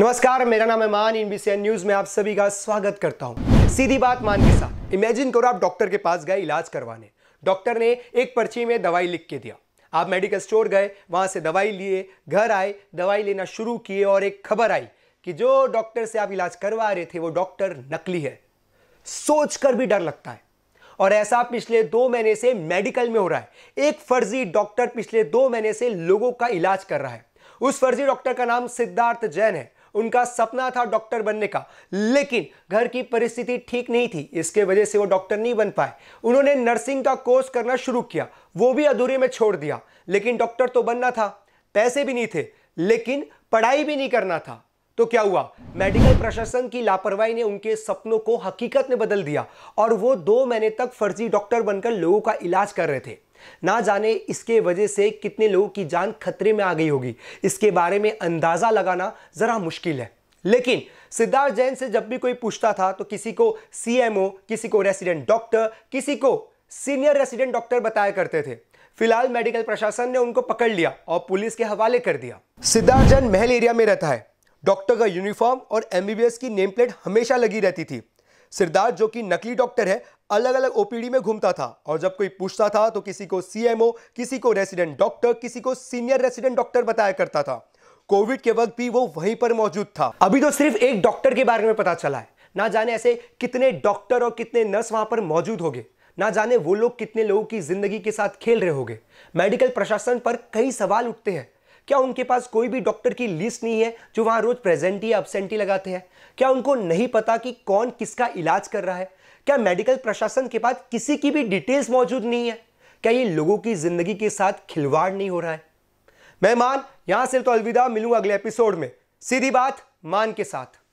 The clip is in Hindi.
नमस्कार मेरा नाम है मान इन बीसीएन न्यूज में आप सभी का स्वागत करता हूँ सीधी बात मान के साथ इमेजिन करो आप डॉक्टर के पास गए इलाज करवाने डॉक्टर ने एक पर्ची में दवाई लिख के दिया आप मेडिकल स्टोर गए वहां से दवाई लिए घर आए दवाई लेना शुरू किए और एक खबर आई कि जो डॉक्टर से आप इलाज करवा रहे थे वो डॉक्टर नकली है सोचकर भी डर लगता है और ऐसा पिछले दो महीने से मेडिकल में हो रहा है एक फर्जी डॉक्टर पिछले दो महीने से लोगों का इलाज कर रहा है उस फर्जी डॉक्टर का नाम सिद्धार्थ जैन है उनका सपना था डॉक्टर बनने का लेकिन घर की परिस्थिति ठीक नहीं थी इसके वजह से वो डॉक्टर नहीं बन पाए उन्होंने नर्सिंग का कोर्स करना शुरू किया वो भी अधूरे में छोड़ दिया लेकिन डॉक्टर तो बनना था पैसे भी नहीं थे लेकिन पढ़ाई भी नहीं करना था तो क्या हुआ मेडिकल प्रशासन की लापरवाही ने उनके सपनों को हकीकत में बदल दिया और वो दो महीने तक फर्जी डॉक्टर बनकर लोगों का इलाज कर रहे थे ना जाने इसके वजह से कितने लोगों की जान खतरे में आ गई होगी इसके बारे में अंदाज़ा लगाना ज़रा मुश्किल है लेकिन सिद्धार्थ जैन से जब भी कोई पूछता था तो किसी को सीएमओ किसी को रेसिडेंट डॉक्टर किसी को सीनियर रेसिडेंट डॉक्टर बताया करते थे फिलहाल मेडिकल प्रशासन ने उनको पकड़ लिया और पुलिस के हवाले कर दिया सिद्धार्थ जैन महल एरिया में रहता है डॉक्टर का यूनिफॉर्म और एमबीबीएस की नेम प्लेट हमेशा लगी रहती थी सिद्धार्थ जो कि नकली डॉक्टर है अलग अलग ओपीडी में घूमता था और जब कोई पूछता था तो किसी को सीएमओ किसी को रेसिडेंट डॉक्टर किसी को सीनियर रेसिडेंट डॉक्टर बताया करता था कोविड के वक्त भी वो वहीं पर मौजूद था अभी तो सिर्फ एक डॉक्टर के बारे में पता चला है ना जाने ऐसे कितने डॉक्टर और कितने नर्स वहां पर मौजूद हो ना जाने वो लोग कितने लोगों की जिंदगी के साथ खेल रहे होंगे मेडिकल प्रशासन पर कई सवाल उठते हैं क्या उनके पास कोई भी डॉक्टर की लिस्ट नहीं है जो वहां रोज प्रेजेंटी या अपसेंटी लगाते हैं क्या उनको नहीं पता कि कौन किसका इलाज कर रहा है क्या मेडिकल प्रशासन के पास किसी की भी डिटेल्स मौजूद नहीं है क्या ये लोगों की जिंदगी के साथ खिलवाड़ नहीं हो रहा है मेहमान यहां से तो अलविदा मिलूंगा अगले एपिसोड में सीधी बात मान के साथ